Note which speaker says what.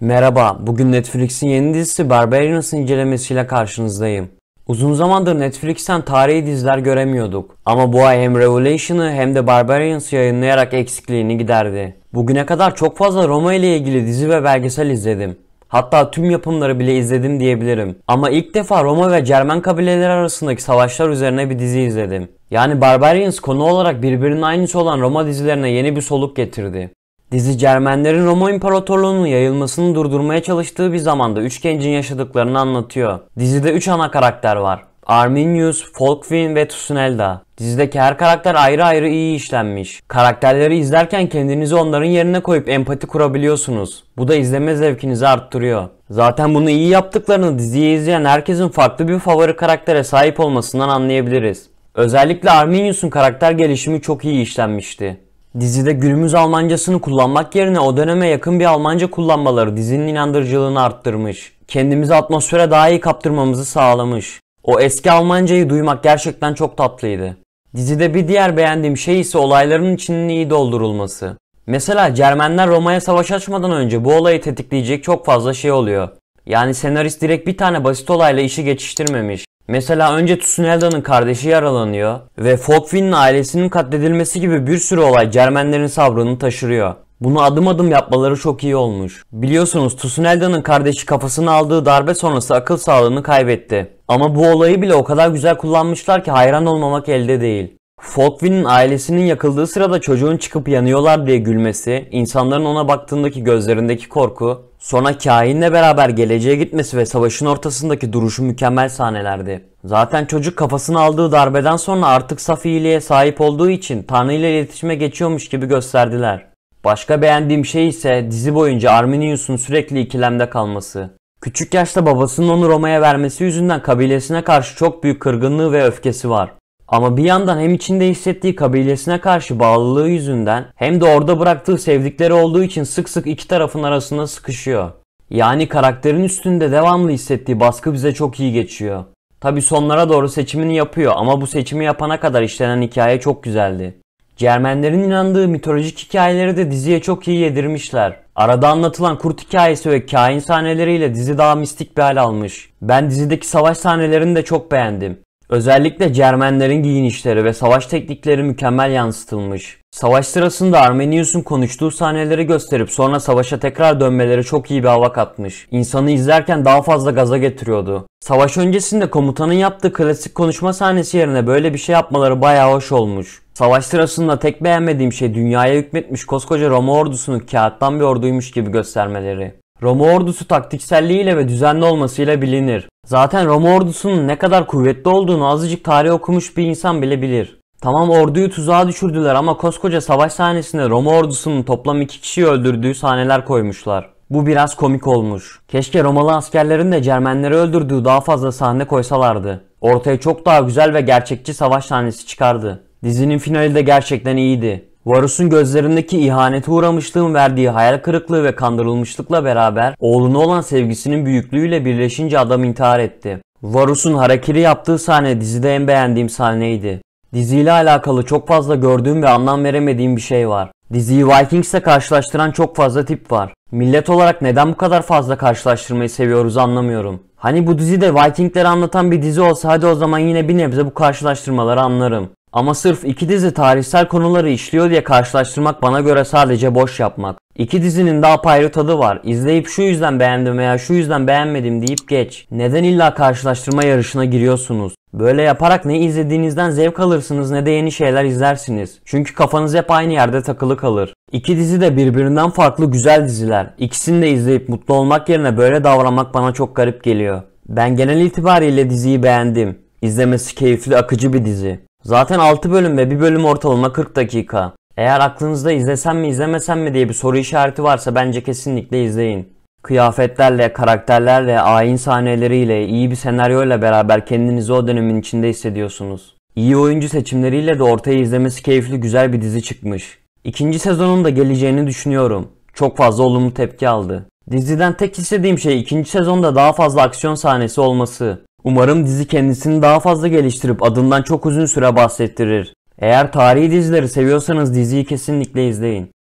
Speaker 1: Merhaba, bugün Netflix'in yeni dizisi Barbarians'ın incelemesiyle karşınızdayım. Uzun zamandır Netflix'ten tarihi diziler göremiyorduk ama bu ay hem Revelation'ı hem de Barbarians'ı yayınlayarak eksikliğini giderdi. Bugüne kadar çok fazla Roma ile ilgili dizi ve belgesel izledim. Hatta tüm yapımları bile izledim diyebilirim. Ama ilk defa Roma ve Cermen kabileleri arasındaki savaşlar üzerine bir dizi izledim. Yani Barbarians konu olarak birbirinin aynısı olan Roma dizilerine yeni bir soluk getirdi. Dizi Cermenlerin Roma İmparatorluğu'nun yayılmasını durdurmaya çalıştığı bir zamanda üç gencin yaşadıklarını anlatıyor. Dizide üç ana karakter var. Arminius, Folkwin ve Tusunelda. Dizideki her karakter ayrı ayrı iyi işlenmiş. Karakterleri izlerken kendinizi onların yerine koyup empati kurabiliyorsunuz. Bu da izleme zevkinizi arttırıyor. Zaten bunu iyi yaptıklarını diziyi izleyen herkesin farklı bir favori karaktere sahip olmasından anlayabiliriz. Özellikle Arminius'un karakter gelişimi çok iyi işlenmişti. Dizide günümüz Almancasını kullanmak yerine o döneme yakın bir Almanca kullanmaları dizinin inandırıcılığını arttırmış. Kendimizi atmosfere daha iyi kaptırmamızı sağlamış. O eski Almancayı duymak gerçekten çok tatlıydı. Dizide bir diğer beğendiğim şey ise olayların içinin iyi doldurulması. Mesela Cermenler Roma'ya savaş açmadan önce bu olayı tetikleyecek çok fazla şey oluyor. Yani senarist direkt bir tane basit olayla işi geçiştirmemiş. Mesela önce Tsunelda'nın kardeşi yaralanıyor ve Fogfin'in ailesinin katledilmesi gibi bir sürü olay Cermenlerin sabrını taşırıyor. Bunu adım adım yapmaları çok iyi olmuş. Biliyorsunuz Tsunelda'nın kardeşi kafasını aldığı darbe sonrası akıl sağlığını kaybetti. Ama bu olayı bile o kadar güzel kullanmışlar ki hayran olmamak elde değil. Folkvin'in ailesinin yakıldığı sırada çocuğun çıkıp yanıyorlar diye gülmesi, insanların ona baktığındaki gözlerindeki korku, sonra kahinle beraber geleceğe gitmesi ve savaşın ortasındaki duruşu mükemmel sahnelerdi. Zaten çocuk kafasını aldığı darbeden sonra artık saf iyiliğe sahip olduğu için Tanrı ile iletişime geçiyormuş gibi gösterdiler. Başka beğendiğim şey ise dizi boyunca Arminius'un sürekli ikilemde kalması. Küçük yaşta babasının onu Roma'ya vermesi yüzünden kabilesine karşı çok büyük kırgınlığı ve öfkesi var. Ama bir yandan hem içinde hissettiği kabilesine karşı bağlılığı yüzünden hem de orada bıraktığı sevdikleri olduğu için sık sık iki tarafın arasında sıkışıyor. Yani karakterin üstünde devamlı hissettiği baskı bize çok iyi geçiyor. Tabi sonlara doğru seçimini yapıyor ama bu seçimi yapana kadar işlenen hikaye çok güzeldi. Cermenlerin inandığı mitolojik hikayeleri de diziye çok iyi yedirmişler. Arada anlatılan kurt hikayesi ve kain sahneleriyle dizi daha mistik bir hal almış. Ben dizideki savaş sahnelerini de çok beğendim. Özellikle Cermenlerin giyinişleri ve savaş teknikleri mükemmel yansıtılmış. Savaş sırasında Armenius'un konuştuğu sahneleri gösterip sonra savaşa tekrar dönmeleri çok iyi bir hava katmış. İnsanı izlerken daha fazla gaza getiriyordu. Savaş öncesinde komutanın yaptığı klasik konuşma sahnesi yerine böyle bir şey yapmaları bayağı hoş olmuş. Savaş sırasında tek beğenmediğim şey dünyaya hükmetmiş koskoca Roma ordusunun kağıttan bir orduymuş gibi göstermeleri. Roma ordusu taktikselliğiyle ve düzenli olmasıyla bilinir. Zaten Roma ordusunun ne kadar kuvvetli olduğunu azıcık tarih okumuş bir insan bile bilir. Tamam orduyu tuzağa düşürdüler ama koskoca savaş sahnesine Roma ordusunun toplam iki kişiyi öldürdüğü sahneler koymuşlar. Bu biraz komik olmuş. Keşke Romalı askerlerin de Cermenleri öldürdüğü daha fazla sahne koysalardı. Ortaya çok daha güzel ve gerçekçi savaş sahnesi çıkardı. Dizinin finali de gerçekten iyiydi. Varus'un gözlerindeki ihanete uğramışlığın verdiği hayal kırıklığı ve kandırılmışlıkla beraber oğluna olan sevgisinin büyüklüğüyle birleşince adam intihar etti. Varus'un harekiri yaptığı sahne dizide en beğendiğim sahneydi. Diziyle alakalı çok fazla gördüğüm ve anlam veremediğim bir şey var. Diziyi Vikings'le karşılaştıran çok fazla tip var. Millet olarak neden bu kadar fazla karşılaştırmayı seviyoruz anlamıyorum. Hani bu dizi de Vikingleri anlatan bir dizi olsaydı o zaman yine bir nebze bu karşılaştırmaları anlarım. Ama sırf iki dizi tarihsel konuları işliyor diye karşılaştırmak bana göre sadece boş yapmak. İki dizinin daha apayrı tadı var. İzleyip şu yüzden beğendim veya şu yüzden beğenmedim deyip geç. Neden illa karşılaştırma yarışına giriyorsunuz? Böyle yaparak ne izlediğinizden zevk alırsınız ne de yeni şeyler izlersiniz. Çünkü kafanız hep aynı yerde takılı kalır. İki dizi de birbirinden farklı güzel diziler. İkisini de izleyip mutlu olmak yerine böyle davranmak bana çok garip geliyor. Ben genel itibariyle diziyi beğendim. İzlemesi keyifli akıcı bir dizi. Zaten 6 bölüm ve bir bölüm ortalama 40 dakika. Eğer aklınızda izlesem mi izlemesem mi diye bir soru işareti varsa bence kesinlikle izleyin. Kıyafetlerle, karakterlerle, ayin sahneleriyle, iyi bir senaryoyla beraber kendinizi o dönemin içinde hissediyorsunuz. İyi oyuncu seçimleriyle de ortaya izlemesi keyifli güzel bir dizi çıkmış. İkinci sezonun da geleceğini düşünüyorum. Çok fazla olumlu tepki aldı. Diziden tek istediğim şey ikinci sezonda daha fazla aksiyon sahnesi olması. Umarım dizi kendisini daha fazla geliştirip adından çok uzun süre bahsettirir. Eğer tarihi dizileri seviyorsanız diziyi kesinlikle izleyin.